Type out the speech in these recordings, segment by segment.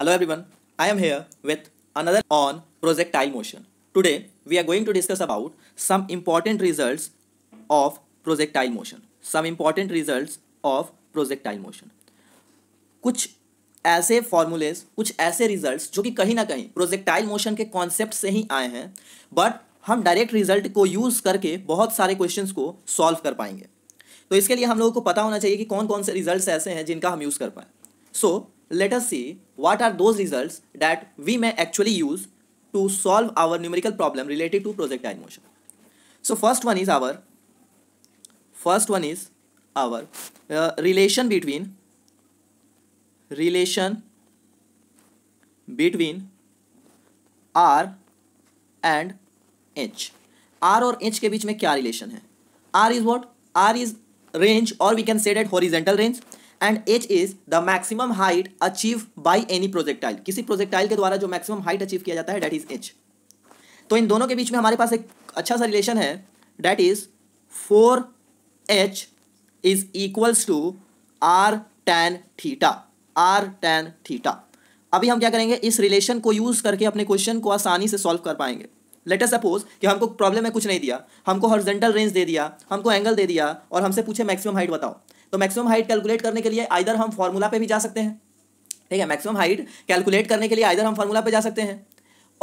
Hello everyone, I am here with another on projectile motion. Today we are going to discuss about some important results of projectile motion. Some important results of projectile motion. कुछ ऐसे formulas, कुछ ऐसे results जो कि कहीं ना कहीं projectile motion के concept से ही आए हैं but हम direct result को use करके बहुत सारे questions को solve कर पाएंगे तो इसके लिए हम लोगों को पता होना चाहिए कि कौन कौन से results ऐसे हैं जिनका हम use कर पाएँ so, let us see what are those results that we may actually use to solve our numerical problem related to projectile motion. So first one is our first one is our uh, relation between relation between R and h r or h ke beech mein kya relation hai r is what r is range or we can say that horizontal range and H is the maximum height achieve by any projectile किसी projectile के द्वारा जो maximum height achieve किया जाता है that is H तो इन दोनों के बीच में हमारे पास एक अच्छा सा रिलेशन है that is four H is equals to R tan theta R tan theta अभी हम क्या करेंगे इस रिलेशन को यूज़ करके अपने क्वेश्चन को आसानी से सॉल्व कर पाएंगे लेटर सपोज कि हमको प्रॉब्लम में कुछ नहीं दिया हमको हॉर्जेंटल रेंज दे दिया हमको एंगल दे दिया और हमसे पूछे मैक्सिमम हाइट बताओ तो मैक्सिमम हाइट कैलकुलेट करने के लिए आइधर हम फॉर्मूला पे भी जा सकते हैं ठीक है मैक्सिमम हाइट कैलकुलेट करने के लिए आइधर हम फॉर्मूला पे जा सकते हैं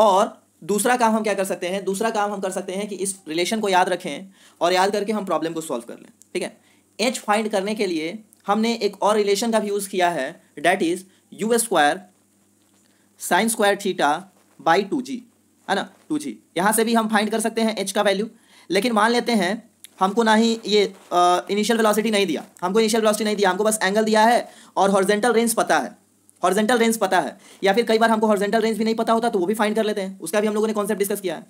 और दूसरा काम हम क्या कर सकते हैं दूसरा काम हम कर सकते हैं कि इस रिलेशन को याद रखें और याद करके हम प्रॉब्लम को सॉल्व कर लें ठीक है एच फाइंड करने के लिए हमने एक और रिलेशन का भी यूज़ किया है that is U square sine square theta by two G है ना टू जी यहाँ से भी हम फाइंड कर सकते हैं एच का वैल्यू लेकिन मान लेते हैं हमको ना ही ये इनिशियल वेलोसिटी नहीं दिया हमको इनिशियल वेलोसिटी नहीं दिया हमको बस एंगल दिया है और हॉर्जेंटल रेंज पता है हॉर्जेंटल रेंज पता है या फिर कई बार हमको हॉर्जेंटल रेंज भी नहीं पता होता तो वो भी फाइंड कर लेते हैं उसका भी हम लोगों ने कॉन्सेप्ट डिस्कस किया है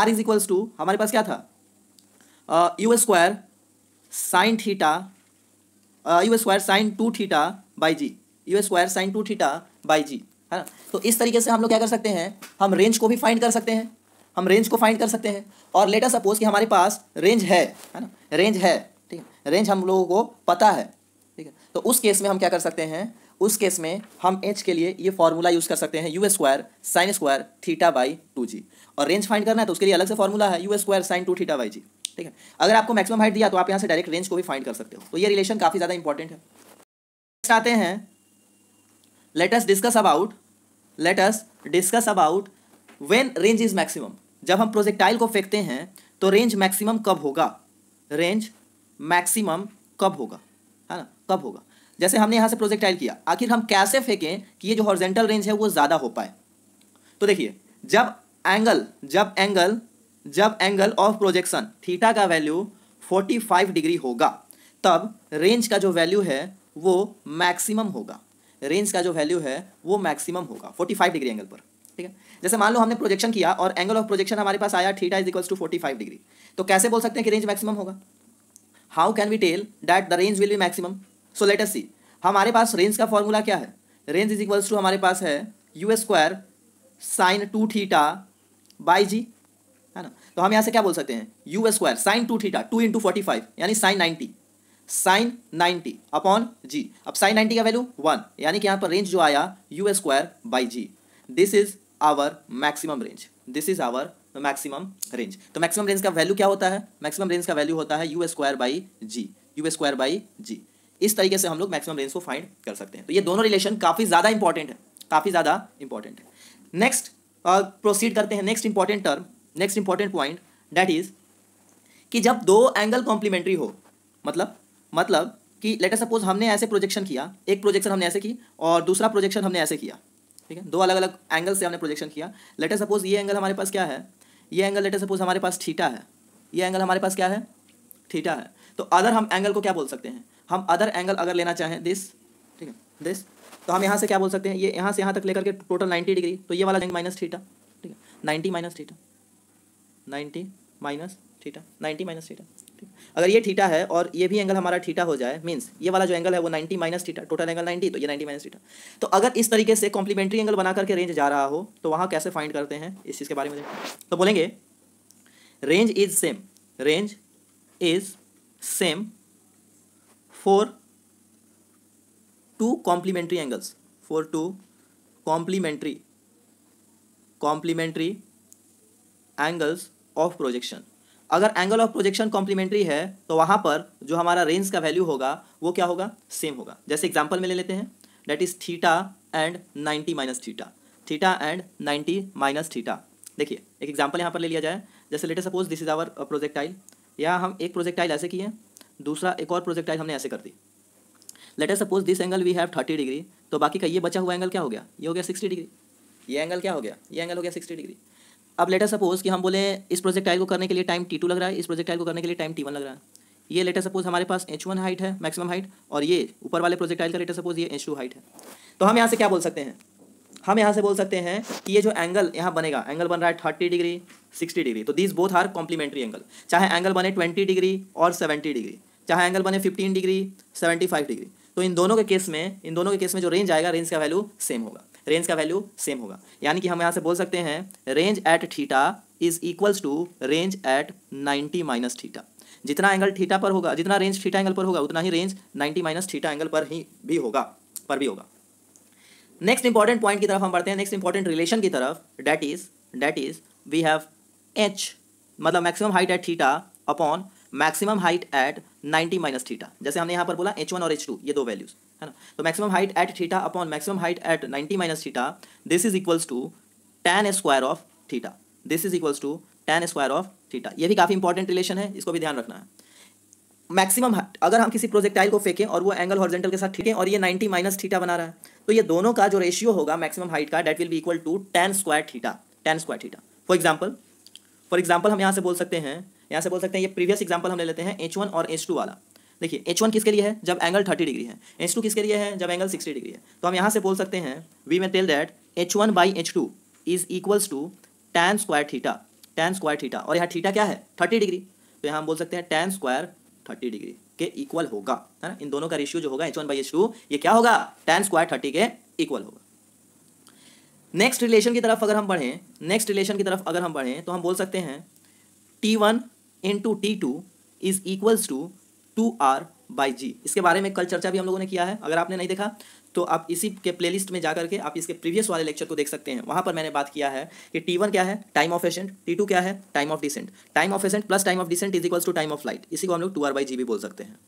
आर इज इक्वल्स टू हमारे पास क्या था U square sine theta U square sine two theta by G U square sine two theta by G है ना तो इस तरीके से हम लोग क्या कर सकते हैं हम रेंज को भी फाइंड कर सकते हैं हम रेंज को फाइंड कर सकते हैं और लेटर सपोज कि हमारे पास रेंज है है ना रेंज है ठीक है रेंज हम लोगों को पता है ठीक है तो उस केस में हम क्या कर सकते हैं उस केस में हम एच के लिए ये फॉर्मूला यूज़ कर सकते हैं U square sine square theta by two G और रेंज फाइंड करना है तो उसके लिए अलग से फॉर्मूला है U square sine two theta by G ठीक है अगर आपको मैक्सिमम हाइट दिया तो आप यहाँ से डायरेक्ट रेंज को भी फाइंड कर सकते हो तो ये रिलेशन काफ़ी ज़्यादा इंपॉर्टेंट है नेक्स्ट आते हैं let's discuss about let's discuss about when range is maximum जब हम प्रोजेक्टाइल को फेंकते हैं तो रेंज मैक्सिमम कब होगा रेंज मैक्सिमम कब होगा है ना कब होगा जैसे हमने यहाँ से प्रोजेक्टाइल किया आखिर हम कैसे फेंकें कि ये जो हॉर्जेंटल रेंज है वो ज़्यादा हो पाए तो देखिए जब एंगल जब एंगल जब एंगल ऑफ प्रोजेक्शन थीटा का वैल्यू 45 डिग्री होगा तब रेंज का जो वैल्यू है वो मैक्सिमम होगा रेंज का जो वैल्यू है वो मैक्सिमम होगा 45 डिग्री एंगल पर ठीक है जैसे मान लो हमने प्रोजेक्शन किया और एंगल ऑफ प्रोजेक्शन हमारे पास आया theta is equals to forty five degree तो कैसे बोल सकते हैं कि रेंज मैक्सिमम होगा how can we tell that the range will be maximum so let us see हमारे पास रेंज का फॉर्मूला क्या है रेंज इज इक्वल्स टू हमारे पास है U square sine two theta by G है ना तो हम यहाँ से क्या बोल सकते हैं U square sine two theta two into forty five यानी sine ninety sine ninety upon G अब साइन नाइन्टी का वैल्यू वन यानी कि यहाँ पर रेंज जो आया U square by G this is our maximum range this is our maximum range तो मैक्सिमम रेंज का वैल्यू क्या होता है मैक्सिमम रेंज का वैल्यू होता है U square by G U square by G इस तरीके से हम लोग मैक्सिमम रेंज को फाइंड कर सकते हैं तो ये दोनों रिलेशन काफ़ी ज़्यादा इंपॉर्टेंट है काफ़ी ज़्यादा इंपॉर्टेंट है नेक्स्ट प्रोसीड करते हैं next important term next important point that is कि जब दो एंगल कॉम्प्लीमेंट्री हो मतलब मतलब कि लेटर सपोज हमने ऐसे प्रोजेक्शन किया एक प्रोजेक्शन हमने ऐसे की और दूसरा प्रोजेक्शन हमने ऐसे किया ठीक है दो अलग अलग एंगल से हमने प्रोजेक्शन किया लेटर सपोज ये एंगल हमारे पास क्या है ये एंगल लेटर सपोज हमारे पास ठीटा है ये एंगल हमारे पास क्या है ठीटा है तो अदर हम एंगल को क्या बोल सकते हैं हम अदर एंगल अगर लेना चाहें दिस ठीक है दिस तो हम यहाँ से क्या बोल सकते हैं ये यहाँ से यहाँ तक लेकर के टोटल नाइन्टी डिग्री तो ये वाला माइनस ठीटा ठीक है ninety minus theta ninety minus theta ninety minus theta ठीक अगर ये थीटा है और ये भी एंगल हमारा थीटा हो जाए मीन्स ये वाला जो एंगल है वो ninety minus theta total angle ninety तो ये नाइन्टी माइनस थीटा तो अगर इस तरीके से कॉम्प्लीमेंट्री एंगल बना करके रेंज जा रहा हो तो वहाँ कैसे फाइंड करते हैं इस चीज़ के बारे में तो बोलेंगे range is same range is same for two complementary angles for two complementary complementary angles of projection अगर एंगल ऑफ प्रोजेक्शन कॉम्प्लीमेंट्री है तो वहाँ पर जो हमारा रेंज का वैल्यू होगा वो क्या होगा सेम होगा जैसे एग्जाम्पल में ले लेते हैं that is theta and ninety minus theta theta and ninety minus theta देखिए एक एग्जाम्पल यहाँ पर ले लिया जाए जैसे let us suppose this is our projectile या हम एक प्रोजेक्टाइल ऐसे किए दूसरा एक और प्रोजेक्टाइल हमने ऐसे कर दी let us suppose this angle we have thirty degree तो बाकी का ये बचा हुआ एंगल क्या हो गया ये हो गया सिक्सटी डिग्री ये एंगल क्या हो गया ये एंगल हो गया सिक्सटी डिग्री अब लेटर सपोज कि हम बोले इस प्रोजेक्ट टाइल को करने के लिए टाइम टी टू लग रहा है इस प्रोजेक्ट टाइल को करने के लिए टाइम टी वन लग रहा है ये लेटर सपोज हमारे पास एच वन हाइट है मैक्सिमम हाइट और ये ऊपर वाले प्रोजेक्ट टाइल का लेटर सपोज ये एच टू हाइट है तो हम यहाँ से क्या बोल सकते हैं हम यहाँ से बोल सकते हैं कि ये जो एंगल यहाँ बनेगा एंगल बन रहा है थर्टी डिग्री सिक्सटी डिग्री तो this both are complementary angle चाहे एंगल बने ट्वेंटी डिग्री और सेवेंटी डिग्री चाहे एंगल बने fifteen degree seventy five degree तो इन दोनों के केस में इन दोनों के केस में जो रेंज आएगा रेंज का वैल्यू सेम होगा रेंज का वैल्यू सेम होगा यानी कि हम यहाँ से बोल सकते हैं range at theta is equals to range at 90 minus theta जितना एंगल थीटा पर होगा जितना रेंज थीटा एंगल पर होगा उतना ही रेंज 90 माइनस थीटा एंगल पर ही भी होगा पर भी होगा नेक्स्ट इंपॉर्टेंट पॉइंट की तरफ हम बढ़ते हैं नेक्स्ट इंपॉर्टेंट रिलेशन की तरफ that is that is we have H मतलब maximum height at theta upon maximum height at 90 minus theta जैसे हमने यहाँ पर बोला एच वन और एच टू ये दो वैल्यूज है ना तो maximum height at theta upon maximum height at 90 minus theta this is equals to tan square of theta this is equals to tan square of theta ये भी काफ़ी important relation है इसको भी ध्यान रखना है मैक्सिमम हाइट अगर हम किसी प्रोजेक्टाइल को फेंकें और वो एंगल हॉर्जेंटल के साथ ठीक है और ये 90 माइनस थीटा बना रहा है तो ये दोनों का जो रेशियो होगा मैक्सिमम हाइट का that will be equal to tan square theta tan square theta for example for example हम यहाँ से बोल सकते हैं यहाँ से बोल सकते हैं ये प्रीवियस एग्जाम्पल हम ले लेते हैं एच वन और एच टू वाला देखिए एच वन किसके लिए है जब एंगल थर्टी डिग्री है एच टू किसके लिए है जब एंगल सिक्सटी डिग्री है तो हम यहाँ से बोल सकते हैं we may tell that H one by H two is equals to tan square theta tan square theta और यहाँ थीटा क्या है थर्टी डिग्री तो यहाँ हम बोल सकते हैं टैन स्क्वायर थर्टी डिग्री के इक्वल होगा है ना इन दोनों का रेशियो जो होगा H one by H two ये क्या होगा टैन स्क्वायर थर्टी के इक्वल होगा नेक्स्ट रिलेशन की तरफ अगर हम बढ़ें नेक्स्ट रिलेशन की तरफ अगर हम बढ़ें तो हम बोल सकते हैं T one into T two is equals to two R by G इसके बारे में कल चर्चा भी हम लोगों ने किया है अगर आपने नहीं देखा तो आप इसी के प्लेलिस्ट में जाकर के आप इसके प्रीवियस वाले लेक्चर को देख सकते हैं वहाँ पर मैंने बात किया है कि टी वन क्या है time of ascent T two क्या है time of descent time of ascent plus time of descent is equals to time of flight इसी को हम लोग टू आर बाई जी भी बोल सकते हैं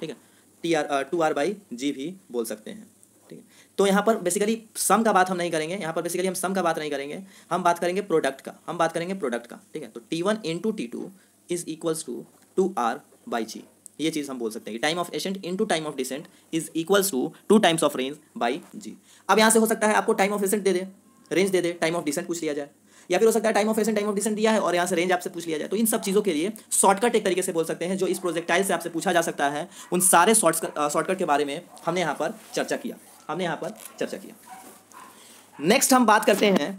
ठीक है T R uh, two R by G भी बोल सकते हैं ठीक है तो यहाँ पर बेसिकली सम का बात हम नहीं करेंगे यहाँ पर बेसिकली हम सम का बात नहीं करेंगे हम बात करेंगे प्रोडक्ट का हम बात करेंगे प्रोडक्ट का ठीक है तो T one into T two is equals to two R by G ये चीज़ हम बोल सकते हैं time of ascent into time of descent is equals to two times of range by G अब यहाँ से हो सकता है आपको टाइम ऑफ एसेंट दे दे रेंज दे दे टाइम ऑफ डिसेंट पूछ लिया जाए या फिर हो सकता है time of ascent time of decent दिया है और यहाँ से रेंज आपसे पूछ लिया जाए तो इन सब चीज़ों के लिए शॉर्टकट एक तरीके से बोल सकते हैं जो इस प्रोजेक्टाइल से आपसे पूछा जा सकता है उन सारे शॉर्टकट के बारे में हमने यहाँ पर चर्चा किया हमने यहाँ पर चर्चा किया नेक्स्ट हम बात करते हैं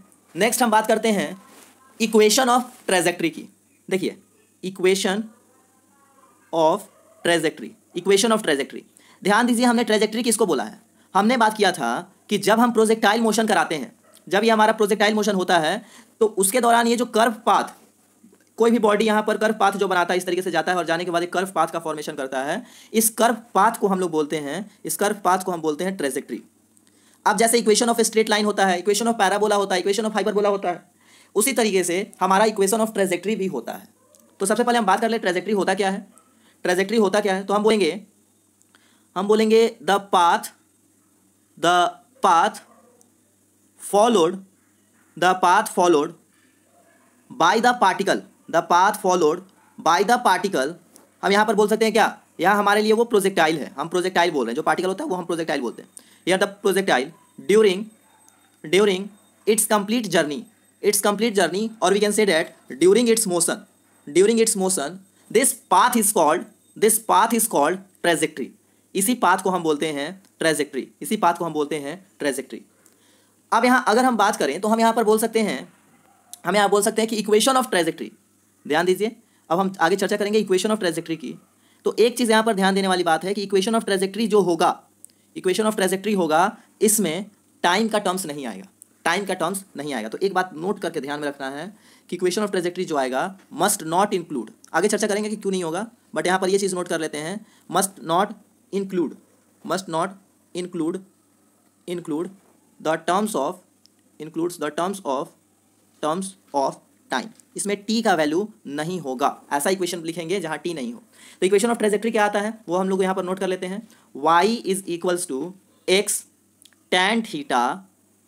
नेक्स्ट हम बात करते हैं इक्वेशन ऑफ ट्रेजेक्ट्री की देखिए equation of trajectory equation of trajectory ध्यान दीजिए हमने ट्रेजेक्ट्री किसको बोला है हमने बात किया था कि जब हम प्रोजेक्टाइल मोशन कराते हैं जब ये हमारा प्रोजेक्टाइल मोशन होता है तो उसके दौरान ये जो कर्व पाथ कोई भी बॉडी यहाँ पर कर्व पाथ जो बनाता है इस तरीके से जाता है और जाने के बाद एक कर्व पाथ का फॉर्मेशन करता है इस कर्व पाथ को हम लोग बोलते हैं इस कर्व पाथ को हम बोलते हैं ट्रेजेक्ट्री अब जैसे इक्वेशन ऑफ स्ट्रेट लाइन होता है इक्वेशन ऑफ पैराबोला होता है इक्वेशन ऑफ फाइबर बोला होता है उसी तरीके से हमारा इक्वेशन ऑफ ट्रेजेक्ट्री भी होता है तो सबसे पहले हम बात कर ले ट्रेजेक्ट्री होता क्या है ट्रेजेक्ट्री होता क्या है तो हम बोलेंगे हम बोलेंगे the path the path followed the path followed by the particle the path followed by the particle हम यहाँ पर बोल सकते हैं क्या यहां हमारे लिए वो प्रोजेक्टाइल है हम प्रोजेक्टाइल बोल रहे हैं जो पार्टिकल होता है वो हम प्रोजेक्टाइल बोलते हैं यह the projectile during during its complete journey its complete journey और we can say that during its motion during its motion this path is called this path is called trajectory इसी path को हम बोलते हैं trajectory इसी path को हम बोलते हैं ट्रेजेक्ट्री अब यहाँ अगर हम बात करें तो हम यहाँ पर बोल सकते हैं हम यहाँ बोल सकते हैं कि इक्वेशन ऑफ ट्रेजेक्ट्री ध्यान दीजिए अब हम आगे चर्चा करेंगे इक्वेशन ऑफ ट्रेजेक्ट्री की तो एक चीज़ यहाँ पर ध्यान देने वाली बात है कि इक्वेशन ऑफ ट्रेजेक्ट्री जो होगा इक्वेशन ऑफ ट्रेजेक्ट्री होगा इसमें टाइम का टर्म्स नहीं आएगा टाइम का टर्म्स नहीं आएगा तो एक बात नोट करके ध्यान में रखना है कि क्वेश्चन ऑफ ट्रेजेक्ट्री जो आएगा मस्ट नॉट इंक्लूड आगे चर्चा करेंगे कि क्यों नहीं होगा बट यहाँ पर ये चीज़ नोट कर लेते हैं must not include must not include include the terms of includes the terms of terms of time इसमें टी का वैल्यू नहीं होगा ऐसा इक्वेशन लिखेंगे जहाँ टी नहीं हो तो इक्वेशन ऑफ ट्रेजेक्ट्री क्या आता है वो हम लोग यहाँ पर नोट कर लेते हैं Y is equals to X tan theta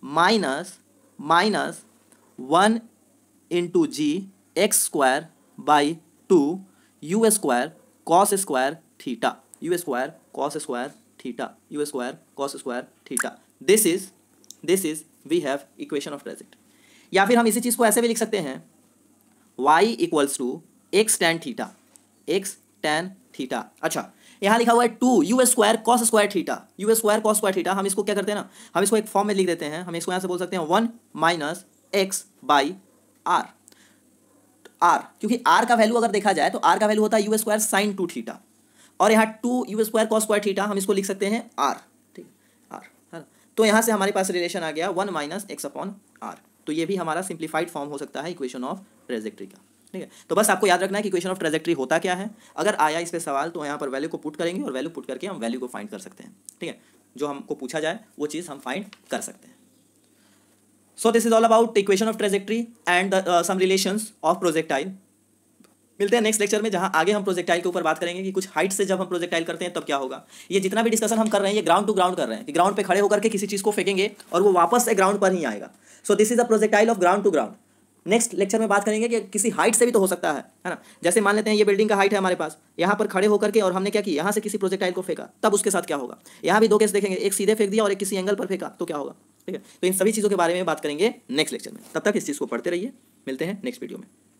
minus minus one into G X square by two U square cos square theta U square cos square theta U square cos square theta this is this is we have equation of trajectory या फिर हम इसी चीज़ को ऐसे भी लिख सकते हैं y equals to X tan theta X tan theta अच्छा यहाँ लिखा हुआ है two U square cos square theta U square cos square theta हम इसको क्या करते हैं ना हम इसको एक फॉर्म में लिख देते हैं हम इसको यहाँ से बोल सकते हैं one minus X by R R क्योंकि आर का वैल्यू अगर देखा जाए तो आर का वैल्यू होता है U square sine two theta और यहाँ two U square cos square theta हम इसको लिख सकते हैं आर ठीक आर है तो यहाँ से हमारे पास रिलेशन आ गया one minus X upon R तो ये भी हमारा सिंप्लीफाइड फॉर्म हो सकता है इक्वेशन ऑफ ट्रेजेक्ट्री का ठीक है तो बस आपको याद रखना है कि क्वेश्चन ऑफ ट्रेजेक्ट्री होता क्या है अगर आया इस पर सवाल तो यहाँ पर वैल्यू को पुट करेंगे और वैल्यू पुट करके हम वैल्यू को फाइंड कर सकते हैं ठीक है जो हमको पूछा जाए वो चीज़ हम फाइंड कर सकते हैं so this is all about equation of trajectory and some relation of projectile मिलते हैं नेक्स्ट लेक्चर में जहां आगे हम प्रोजेक्टाइल के ऊपर बात करेंगे कि कुछ हाइट से जब हम प्रोजेक्टाइल करते हैं तब क्या होगा ये जितना भी डिस्कशन हम कर रहे हैं ये ग्राउंड टू ग्राउंड कर रहे हैं कि ग्राउंड पे खड़े होकर के किसी चीज़ को फेंकेंगे और वो वापस से ग्राउंड पर ही आएगा so this is a projectile of ground to ground next lecture में बात करेंगे कि किसी हाइट से भी तो हो सकता है है ना जैसे मान लेते हैं ये बिल्डिंग का हाइट है हमारे पास यहाँ पर खड़े होकर के और हमने क्या किया यहाँ से किसी प्रोजेक्टाइल को फेंका तब उसके साथ क्या होगा यहाँ भी दो केस देखेंगे एक सीधे फेंक दिया और एक किसी एंगल पर फेंका तो क्या होगा ठीक है तो इन सभी चीज़ों के बारे में बात करेंगे नेक्स्ट लेक्चर में तब तक इस चीज़ को पढ़ते रहिए मिलते हैं नेक्स्ट वीडियो में